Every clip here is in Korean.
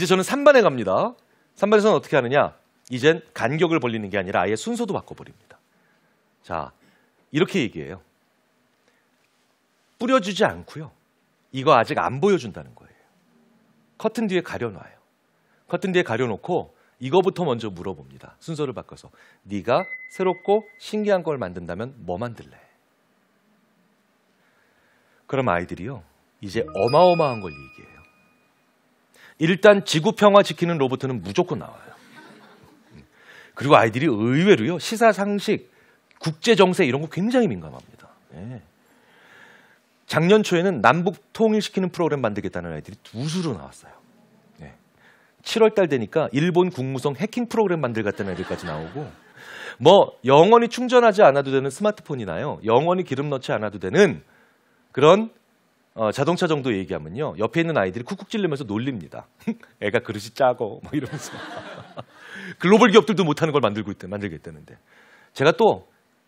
이제 저는 3반에 갑니다. 3반에서는 어떻게 하느냐? 이젠 간격을 벌리는 게 아니라 아예 순서도 바꿔버립니다. 자, 이렇게 얘기해요. 뿌려주지 않고요. 이거 아직 안 보여준다는 거예요. 커튼 뒤에 가려놔요. 커튼 뒤에 가려놓고 이거부터 먼저 물어봅니다. 순서를 바꿔서 네가 새롭고 신기한 걸 만든다면 뭐 만들래? 그럼 아이들이요. 이제 어마어마한 걸 얘기해요. 일단 지구 평화 지키는 로봇은 무조건 나와요. 그리고 아이들이 의외로요 시사 상식, 국제 정세 이런 거 굉장히 민감합니다. 예. 작년 초에는 남북 통일시키는 프로그램 만들겠다는 아이들이 두 수로 나왔어요. 예. 7월 달 되니까 일본 국무성 해킹 프로그램 만들겠다는 애들까지 나오고 뭐 영원히 충전하지 않아도 되는 스마트폰이나요. 영원히 기름 넣지 않아도 되는 그런 어, 자동차 정도 얘기하면요. 옆에 있는 아이들이 쿡쿡 찔리면서 놀립니다. 애가 그릇이 작어. 막 뭐 이러면서 글로벌 기업들도 못하는 걸 만들고 있대 만들겠다는데 제가 또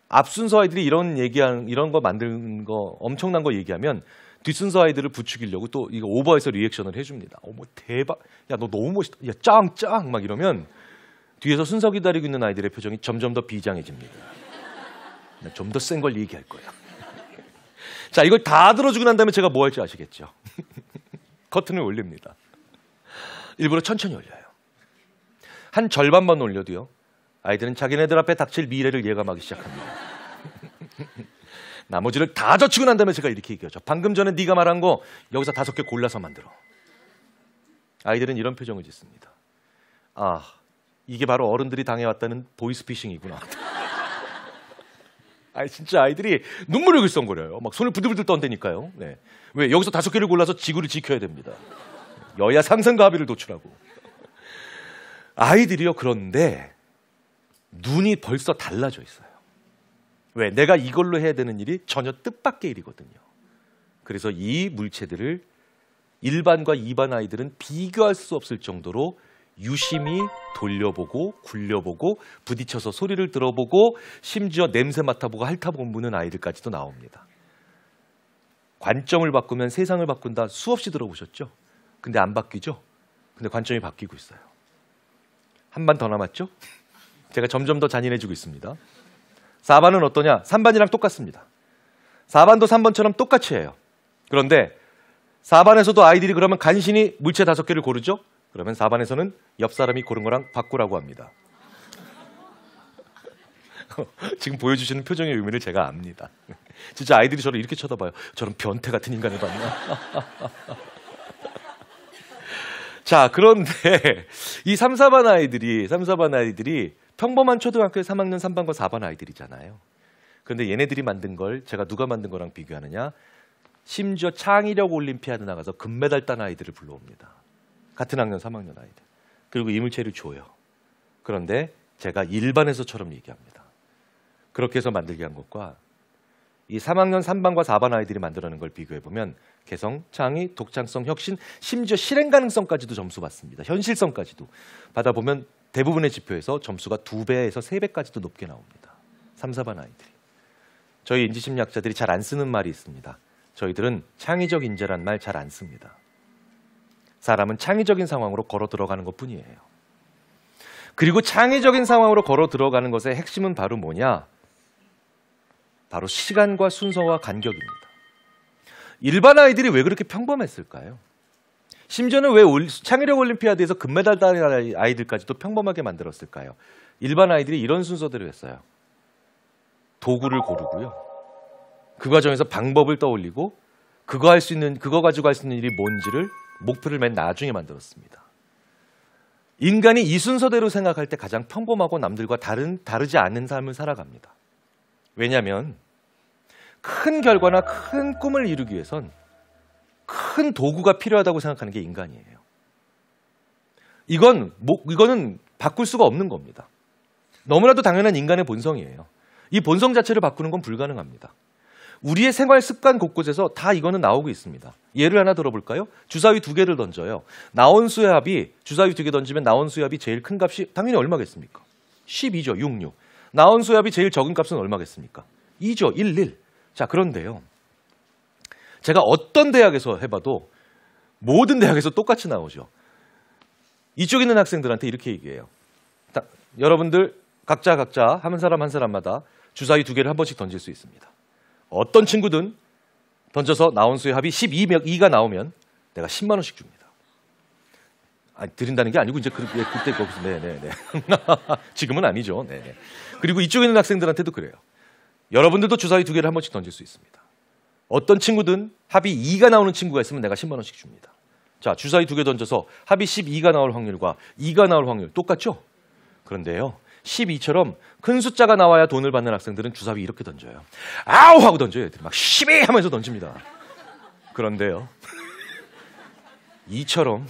앞순서 아이들이 이런 얘기한 이런 거 만드는 거 엄청난 거 얘기하면 뒷순서 아이들을 부추기려고 또 이거 오버해서 리액션을 해줍니다. 어머 뭐 대박, 야 너 너무 멋있다, 야 짱짱 막 이러면 뒤에서 순서 기다리고 있는 아이들의 표정이 점점 더 비장해집니다. 좀 더 센 걸 얘기할 거예요 자, 이걸 다 들어주고 난 다음에 제가 뭐 할지 아시겠죠? 커튼을 올립니다. 일부러 천천히 올려요. 한 절반만 올려도요. 아이들은 자기네들 앞에 닥칠 미래를 예감하기 시작합니다. 나머지를 다 젖히고 난 다음에 제가 이렇게 얘기하죠. 방금 전에 네가 말한 거 여기서 다섯 개 골라서 만들어. 아이들은 이런 표정을 짓습니다. 아, 이게 바로 어른들이 당해왔다는 보이스피싱이구나. 아니 진짜 아이들이 눈물을 글썽거려요. 막 손을 부들부들 떤대니까요 네. 왜 여기서 다섯 개를 골라서 지구를 지켜야 됩니다. 여야 상상과 비를 도출하고 아이들이요 그런데 눈이 벌써 달라져 있어요. 왜 내가 이걸로 해야 되는 일이 전혀 뜻밖의 일이거든요. 그래서 이 물체들을 일반과 이반 아이들은 비교할 수 없을 정도로 유심히 돌려보고 굴려보고 부딪혀서 소리를 들어보고 심지어 냄새 맡아보고 핥아본분는 아이들까지도 나옵니다. 관점을 바꾸면 세상을 바꾼다 수없이 들어보셨죠? 근데 안 바뀌죠? 근데 관점이 바뀌고 있어요. 한 반 더 남았죠? 제가 점점 더 잔인해지고 있습니다. 4반은 어떠냐? 3반이랑 똑같습니다. 4반도 3번처럼 똑같이 해요. 그런데 4반에서도 아이들이 그러면 간신히 물체 5 개를 고르죠? 그러면 4반에서는 옆 사람이 고른 거랑 바꾸라고 합니다. 지금 보여주시는 표정의 의미를 제가 압니다. 진짜 아이들이 저를 이렇게 쳐다봐요. 저런 변태 같은 인간을 봤나? 자, 그런데 이 3, 4반 아이들이, 3, 4반 아이들이 평범한 초등학교의 3학년 3반과 4반 아이들이잖아요. 그런데 얘네들이 만든 걸 제가 누가 만든 거랑 비교하느냐? 심지어 창의력 올림피아드 나가서 금메달 딴 아이들을 불러옵니다. 같은 학년 3학년 아이들. 그리고 이물체를 줘요. 그런데 제가 일반에서처럼 얘기합니다. 그렇게 해서 만들게 한 것과 이 3학년 3반과 4반 아이들이 만들어낸 걸 비교해 보면 개성, 창의, 독창성, 혁신, 심지어 실행 가능성까지도 점수 받습니다. 현실성까지도 받아 보면 대부분의 지표에서 점수가 2 배에서 3 배까지도 높게 나옵니다. 3, 4반 아이들이. 저희 인지심리학자들이 잘 안 쓰는 말이 있습니다. 저희들은 창의적 인재란 말 잘 안 씁니다. 사람은 창의적인 상황으로 걸어 들어가는 것 뿐이에요. 그리고 창의적인 상황으로 걸어 들어가는 것의 핵심은 바로 뭐냐? 바로 시간과 순서와 간격입니다. 일반 아이들이 왜 그렇게 평범했을까요? 심지어는 왜 창의력 올림피아드에서 금메달 따는 아이들까지도 평범하게 만들었을까요? 일반 아이들이 이런 순서대로 했어요. 도구를 고르고요. 그 과정에서 방법을 떠올리고 그거 할 수 있는 그거 가지고 할 수 있는 일이 뭔지를 목표를 맨 나중에 만들었습니다. 인간이 이 순서대로 생각할 때 가장 평범하고 남들과 다른, 다르지 않은 삶을 살아갑니다. 왜냐하면 큰 결과나 큰 꿈을 이루기 위해선 큰 도구가 필요하다고 생각하는 게 인간이에요. 이건, 뭐, 이거는 바꿀 수가 없는 겁니다. 너무나도 당연한 인간의 본성이에요. 이 본성 자체를 바꾸는 건 불가능합니다. 우리의 생활 습관 곳곳에서 다 이거는 나오고 있습니다. 예를 하나 들어볼까요? 주사위 두 개를 던져요. 나온 수압이 주사위 두 개 던지면 나온 수압이 제일 큰 값이 당연히 얼마겠습니까? 12죠. 66. 나온 수압이 제일 적은 값은 얼마겠습니까? 2죠. 11. 자, 그런데요. 제가 어떤 대학에서 해봐도 모든 대학에서 똑같이 나오죠. 이쪽 있는 학생들한테 이렇게 얘기해요. 여러분들 각자 각자 한 사람 한 사람마다 주사위 두 개를 한 번씩 던질 수 있습니다. 어떤 친구든 던져서 나온 수의 합이 12가 명2 나오면 내가 10만 원씩 줍니다. 아니, 드린다는 게 아니고 이제 그, 예, 그때 거기서 네네네. 네, 네. 지금은 아니죠. 네, 네 그리고 이쪽에 있는 학생들한테도 그래요. 여러분들도 주사위 두 개를 한 번씩 던질 수 있습니다. 어떤 친구든 합이 2가 나오는 친구가 있으면 내가 10만 원씩 줍니다. 자, 주사위 두 개 던져서 합이 12가 나올 확률과 2가 나올 확률 똑같죠? 그런데요. 12처럼 큰 숫자가 나와야 돈을 받는 학생들은 주사위 이렇게 던져요. 아우! 하고 던져요. 애들이 막 12! 하면서 던집니다. 그런데요. 2처럼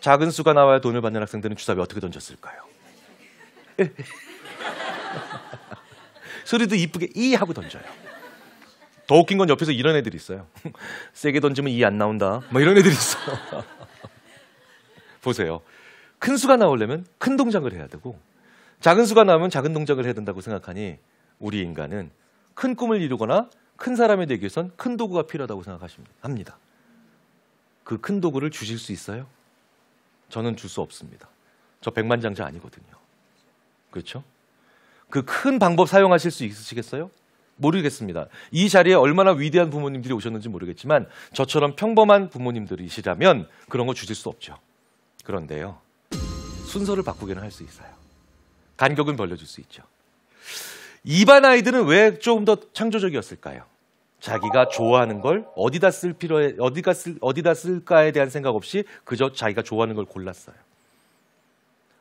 작은 수가 나와야 돈을 받는 학생들은 주사위 어떻게 던졌을까요? 소리도 이쁘게 이 하고 던져요. 더 웃긴 건 옆에서 이런 애들이 있어요. 세게 던지면 이 안 나온다. 뭐 이런 애들이 있어요. 보세요. 큰 수가 나오려면 큰 동작을 해야 되고 작은 수가 나면 작은 동작을 해야 된다고 생각하니 우리 인간은 큰 꿈을 이루거나 큰 사람이 되기 위해선 큰 도구가 필요하다고 생각하십니다. 그 큰 도구를 주실 수 있어요? 저는 줄 수 없습니다. 저 백만장자 아니거든요. 그렇죠? 그 큰 방법 사용하실 수 있으시겠어요? 모르겠습니다. 이 자리에 얼마나 위대한 부모님들이 오셨는지 모르겠지만 저처럼 평범한 부모님들이시라면 그런 거 주실 수 없죠. 그런데요. 순서를 바꾸기는 할 수 있어요. 간격은 벌려줄 수 있죠. 이반 아이들은 왜 조금 더 창조적이었을까요? 자기가 좋아하는 걸 어디다 쓸 필요에 어디가 쓸 어디다 쓸까에 대한 생각 없이 그저 자기가 좋아하는 걸 골랐어요.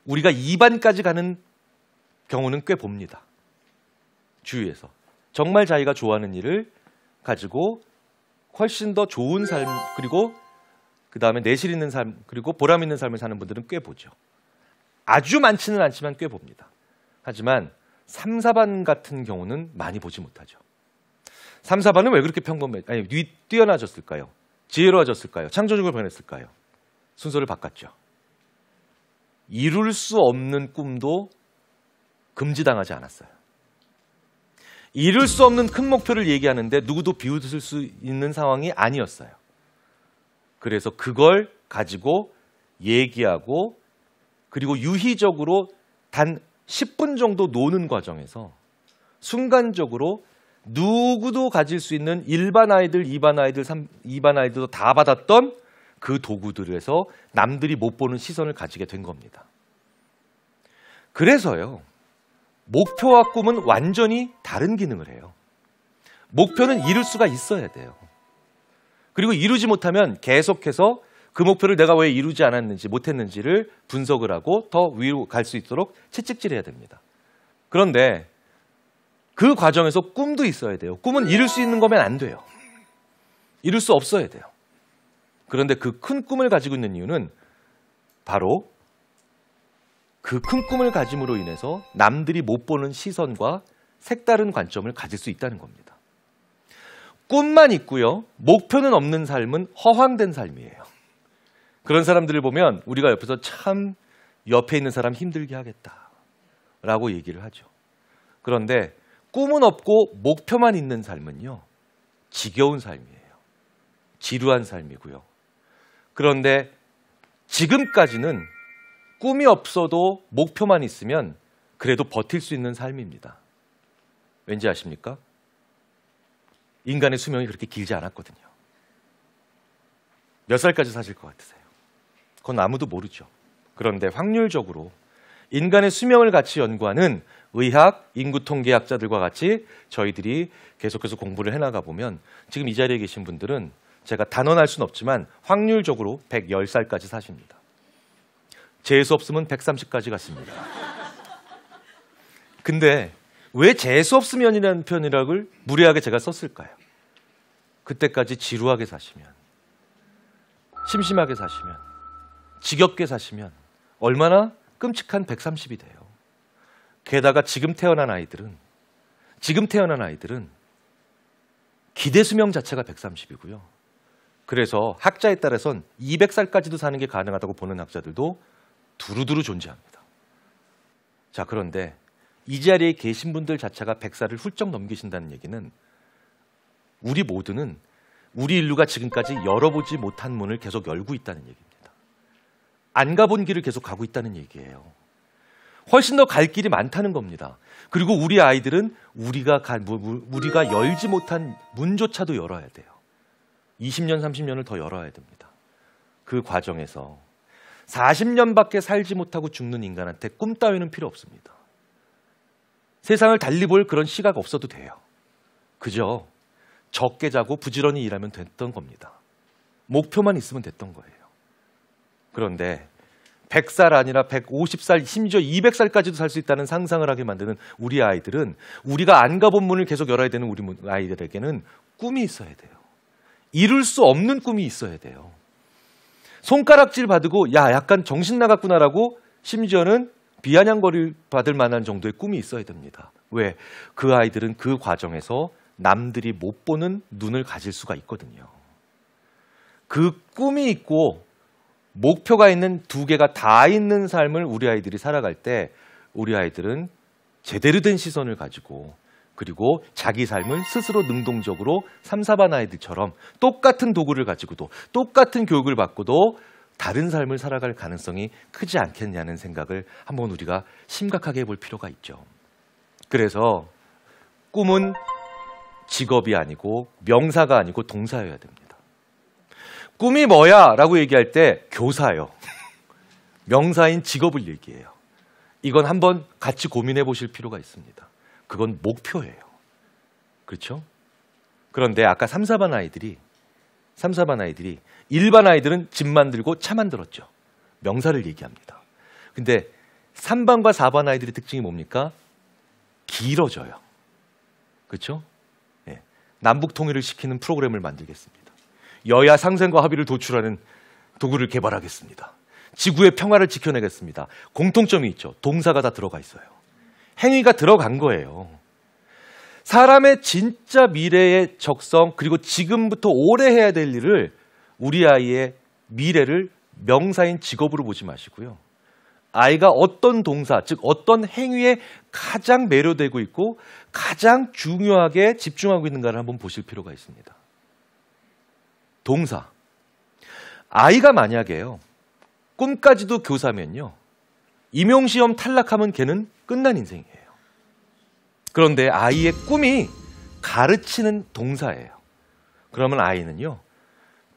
우리가 이반까지 가는 경우는 꽤 봅니다. 주위에서 정말 자기가 좋아하는 일을 가지고 훨씬 더 좋은 삶 그리고 그 다음에 내실 있는 삶 그리고 보람 있는 삶을 사는 분들은 꽤 보죠. 아주 많지는 않지만 꽤 봅니다. 하지만 3, 4반 같은 경우는 많이 보지 못하죠. 3, 4반은 왜 그렇게 평범해, 아니, 뛰어나졌을까요? 지혜로워졌을까요? 창조적으로 변했을까요? 순서를 바꿨죠. 이룰 수 없는 꿈도 금지당하지 않았어요. 이룰 수 없는 큰 목표를 얘기하는데 누구도 비웃을 수 있는 상황이 아니었어요. 그래서 그걸 가지고 얘기하고 그리고 유희적으로 단 10분 정도 노는 과정에서 순간적으로 누구도 가질 수 있는 일반 아이들, 2반 아이들, 3, 2반 아이들도 다 받았던 그 도구들에서 남들이 못 보는 시선을 가지게 된 겁니다. 그래서요. 목표와 꿈은 완전히 다른 기능을 해요. 목표는 이룰 수가 있어야 돼요. 그리고 이루지 못하면 계속해서 그 목표를 내가 왜 이루지 않았는지 못했는지를 분석을 하고 더 위로 갈 수 있도록 채찍질해야 됩니다. 그런데 그 과정에서 꿈도 있어야 돼요. 꿈은 이룰 수 있는 거면 안 돼요. 이룰 수 없어야 돼요. 그런데 그 큰 꿈을 가지고 있는 이유는 바로 그 큰 꿈을 가짐으로 인해서 남들이 못 보는 시선과 색다른 관점을 가질 수 있다는 겁니다. 꿈만 있고요. 목표는 없는 삶은 허황된 삶이에요. 그런 사람들을 보면 우리가 옆에서 참 옆에 있는 사람 힘들게 하겠다라고 얘기를 하죠. 그런데 꿈은 없고 목표만 있는 삶은요. 지겨운 삶이에요. 지루한 삶이고요. 그런데 지금까지는 꿈이 없어도 목표만 있으면 그래도 버틸 수 있는 삶입니다. 왠지 아십니까? 인간의 수명이 그렇게 길지 않았거든요. 몇 살까지 사실 것 같으세요? 그건 아무도 모르죠. 그런데 확률적으로 인간의 수명을 같이 연구하는 의학, 인구통계학자들과 같이 저희들이 계속해서 공부를 해나가 보면 지금 이 자리에 계신 분들은 제가 단언할 수는 없지만 확률적으로 110살까지 사십니다. 재수 없으면 130까지 갔습니다. 근데 왜 재수 없으면이라는 표현이라고 무례하게 제가 썼을까요? 그때까지 지루하게 사시면, 심심하게 사시면, 지겹게 사시면 얼마나 끔찍한 130이 돼요. 게다가 지금 태어난 아이들은 지금 태어난 아이들은 기대 수명 자체가 130이고요. 그래서 학자에 따라선 200살까지도 사는 게 가능하다고 보는 학자들도 두루두루 존재합니다. 자, 그런데 이 자리에 계신 분들 자체가 100살을 훌쩍 넘기신다는 얘기는 우리 모두는 우리 인류가 지금까지 열어보지 못한 문을 계속 열고 있다는 얘기입니다. 안 가본 길을 계속 가고 있다는 얘기예요. 훨씬 더 갈 길이 많다는 겁니다. 그리고 우리 아이들은 우리가 가, 우리가 열지 못한 문조차도 열어야 돼요. 20년, 30년을 더 열어야 됩니다. 그 과정에서 40년밖에 살지 못하고 죽는 인간한테 꿈 따위는 필요 없습니다. 세상을 달리 볼 그런 시각 없어도 돼요. 그저 적게 자고 부지런히 일하면 됐던 겁니다. 목표만 있으면 됐던 거예요. 그런데 100살 아니라 150살, 심지어 200살까지도 살 수 있다는 상상을 하게 만드는 우리 아이들은 우리가 안 가본 문을 계속 열어야 되는 우리 아이들에게는 꿈이 있어야 돼요. 이룰 수 없는 꿈이 있어야 돼요. 손가락질 받고 야 약간 정신 나갔구나라고 심지어는 비아냥거리 받을 만한 정도의 꿈이 있어야 됩니다. 왜? 그 아이들은 그 과정에서 남들이 못 보는 눈을 가질 수가 있거든요. 그 꿈이 있고 목표가 있는 두 개가 다 있는 삶을 우리 아이들이 살아갈 때 우리 아이들은 제대로 된 시선을 가지고 그리고 자기 삶을 스스로 능동적으로 3, 4반 아이들처럼 똑같은 도구를 가지고도 똑같은 교육을 받고도 다른 삶을 살아갈 가능성이 크지 않겠냐는 생각을 한번 우리가 심각하게 해볼 필요가 있죠. 그래서 꿈은 직업이 아니고 명사가 아니고 동사여야 됩니다. 꿈이 뭐야? 라고 얘기할 때 교사요. 명사인 직업을 얘기해요. 이건 한번 같이 고민해 보실 필요가 있습니다. 그건 목표예요. 그렇죠? 그런데 아까 3, 4반 아이들이 3, 4반 아이들이 일반 아이들은 집 만들고 차 만들었죠. 명사를 얘기합니다. 근데 3반과 4반 아이들의 특징이 뭡니까? 길어져요. 그렇죠? 예. 남북 통일을 시키는 프로그램을 만들겠습니다. 여야 상생과 합의를 도출하는 도구를 개발하겠습니다. 지구의 평화를 지켜내겠습니다. 공통점이 있죠. 동사가 다 들어가 있어요. 행위가 들어간 거예요. 사람의 진짜 미래의 적성 그리고 지금부터 오래 해야 될 일을 우리 아이의 미래를 명사인 직업으로 보지 마시고요. 아이가 어떤 동사, 즉 어떤 행위에 가장 매료되고 있고 가장 중요하게 집중하고 있는가를 한번 보실 필요가 있습니다. 동사. 아이가 만약에요. 꿈까지도 교사면요. 임용시험 탈락하면 걔는 끝난 인생이에요. 그런데 아이의 꿈이 가르치는 동사예요. 그러면 아이는요.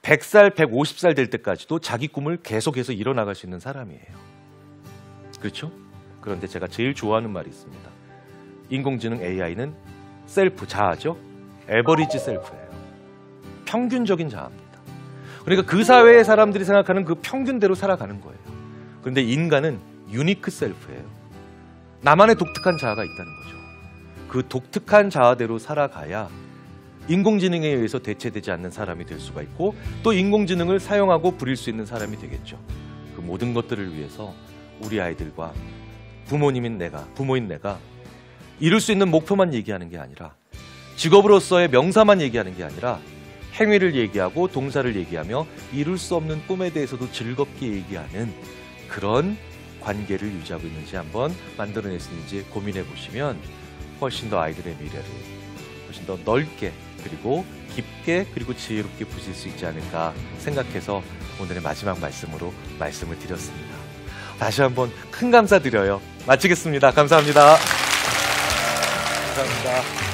100살, 150살 될 때까지도 자기 꿈을 계속해서 이뤄나갈 수 있는 사람이에요. 그렇죠? 그런데 제가 제일 좋아하는 말이 있습니다. 인공지능 AI는 셀프, 자아죠? 에버리지 셀프예요. 평균적인 자아입니다. 그러니까 그 사회의 사람들이 생각하는 그 평균대로 살아가는 거예요. 그런데 인간은 유니크 셀프예요. 나만의 독특한 자아가 있다는 거죠. 그 독특한 자아대로 살아가야 인공지능에 의해서 대체되지 않는 사람이 될 수가 있고 또 인공지능을 사용하고 부릴 수 있는 사람이 되겠죠. 그 모든 것들을 위해서 우리 아이들과 부모님인 내가, 부모인 내가 이룰 수 있는 목표만 얘기하는 게 아니라 직업으로서의 명사만 얘기하는 게 아니라 행위를 얘기하고 동사를 얘기하며 이룰 수 없는 꿈에 대해서도 즐겁게 얘기하는 그런 관계를 유지하고 있는지 한번 만들어냈는지 고민해 보시면 훨씬 더 아이들의 미래를 훨씬 더 넓게 그리고 깊게 그리고 지혜롭게 보실 수 있지 않을까 생각해서 오늘의 마지막 말씀으로 말씀을 드렸습니다. 다시 한번 큰 감사드려요. 마치겠습니다. 감사합니다. 감사합니다.